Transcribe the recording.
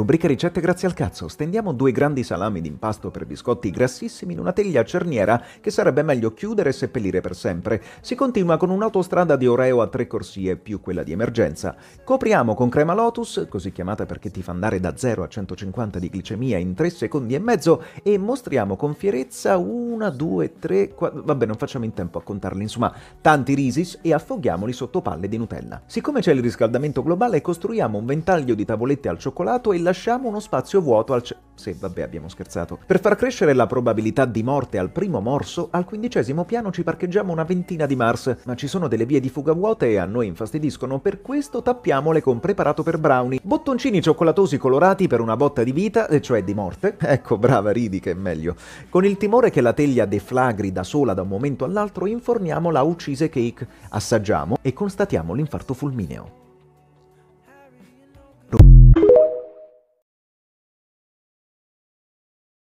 Rubrica ricette grazie al cazzo. Stendiamo due grandi salami d'impasto per biscotti grassissimi in una teglia cerniera che sarebbe meglio chiudere e seppellire per sempre. Si continua con un'autostrada di Oreo a tre corsie più quella di emergenza. Copriamo con crema Lotus, così chiamata perché ti fa andare da 0 a 150 di glicemia in 3 secondi e mezzo e mostriamo con fierezza 1, 2, 3, 4... vabbè non facciamo in tempo a contarli, insomma, tanti risis e affoghiamoli sotto palle di Nutella. Siccome c'è il riscaldamento globale costruiamo un ventaglio di tavolette al cioccolato e la lasciamo uno spazio vuoto al... Ce- sì, vabbè, abbiamo scherzato. Per far crescere la probabilità di morte al primo morso, al quindicesimo piano ci parcheggiamo una ventina di Mars, ma ci sono delle vie di fuga vuote e a noi infastidiscono, per questo tappiamole con preparato per brownie. Bottoncini cioccolatosi colorati per una botta di vita, e cioè di morte. Ecco, brava, ridi che è meglio. Con il timore che la teglia deflagri da sola da un momento all'altro, inforniamo la uccise cake, assaggiamo e constatiamo l'infarto fulmineo.